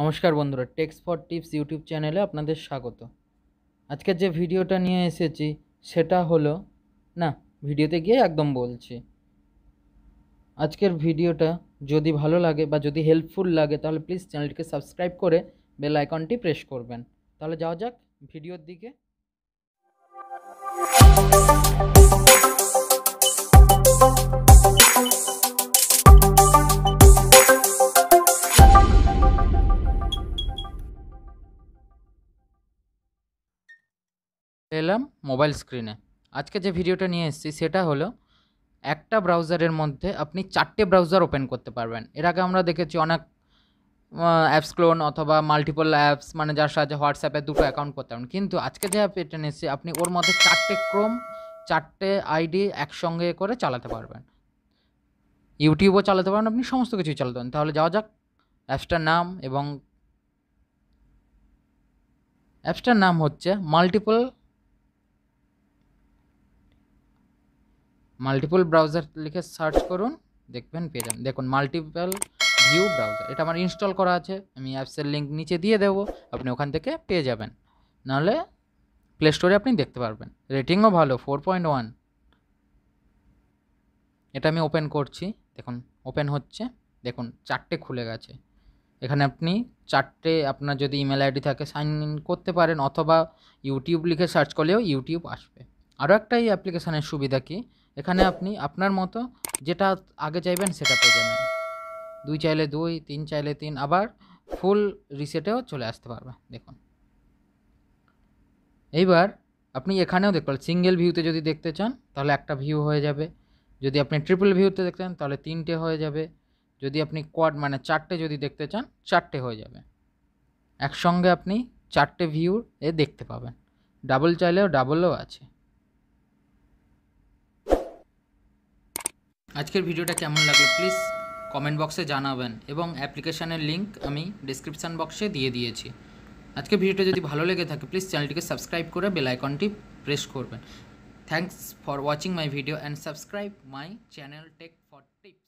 নমস্কার বন্ধুরা text for tips YouTube চ্যানেলে আপনাদের স্বাগত আজকের যে ভিডিওটা নিয়ে এসেছি সেটা হলো না ভিডিওতে গিয়ে একদম বলছি আজকের ভিডিওটা যদি ভালো লাগে বা যদি হেল্পফুল লাগে তাহলে প্লিজ চ্যানেলটিকে সাবস্ক্রাইব করে বেল আইকনটি প্রেস করবেন তাহলে যাওয়া যাক ভিডিওর দিকে এলাম মোবাইল স্ক্রিনে আজকে যে ভিডিওটা নিয়ে এসেছি সেটা হলো একটা ব্রাউজারের মধ্যে আপনি চারটে ব্রাউজার ওপেন করতে পারবেন এর আগে আমরা দেখেছি অনেক অ্যাপস ক্লোন অথবা মাল্টিপল অ্যাপস মানে যার সাহায্যে হোয়াটসঅ্যাপে দুটো অ্যাকাউন্ট করতে পারেন কিন্তু আজকে যে অ্যাপ এটা নিয়েছি আপনি ওর মধ্যে চারটে ক্রোম চারটে আইডি একসঙ্গে করে চালাতে পারবেন ইউটিউবও চালাতে পারেন আপনি সমস্ত কিছুই চালাতে পারেন তাহলে যাওয়া যাক অ্যাপসটার নাম এবং অ্যাপসটার নাম হচ্ছে মাল্টিপল মাল্টিপল ব্রাউজার লিখে সার্চ করুন দেখবেন পেয়ে যাবেন দেখুন মাল্টিপল ভিউ ব্রাউজার এটা আমার ইনস্টল করা আছে আমি অ্যাপসের লিঙ্ক নিচে দিয়ে দেবো আপনি ওখান থেকে পেয়ে যাবেন নাহলে প্লে স্টোরে আপনি দেখতে পারবেন রেটিংও ভালো ফোর পয়েন্ট ওয়ান এটা আমি ওপেন করছি দেখুন ওপেন হচ্ছে দেখুন চারটে খুলে গেছে এখানে আপনি চারটে আপনার যদি ইমেল আইডি থাকে সাইন ইন করতে পারেন অথবা ইউটিউব লিখে সার্চ করলেও ইউটিউব আসবে আরও একটা এই অ্যাপ্লিকেশানের সুবিধা কি এখানে আপনি আপনার মতো যেটা আগে চাইবেন সেটা পেয়ে যাবেন দুই চাইলে দুই তিন চাইলে তিন আবার ফুল রিসেটেও চলে আসতে পারবে দেখুন এইবার আপনি এখানেও দেখতে পারেন সিঙ্গেল ভিউতে যদি দেখতে চান তাহলে একটা ভিউ হয়ে যাবে যদি আপনি ট্রিপল ভিউতে দেখতে চান তাহলে তিনটে হয়ে যাবে যদি আপনি কোয়াড মানে চারটে যদি দেখতে চান চারটে হয়ে যাবে একসঙ্গে আপনি চারটে ভিউ এ দেখতে পাবেন ডাবল চাইলেও ডাবলও আছে আজকের ভিডিওটা কেমন লাগলো প্লিজ কমেন্ট বক্সে জানাবেন এবং অ্যাপ্লিকেশানের লিঙ্ক আমি ডিসক্রিপশান বক্সে দিয়ে দিয়েছি আজকের ভিডিওটা যদি ভালো লেগে থাকে প্লিজ চ্যানেলটিকে সাবস্ক্রাইব করে বেলাইকনটি প্রেস করবেন thanks for watching my video and subscribe my channel take for tips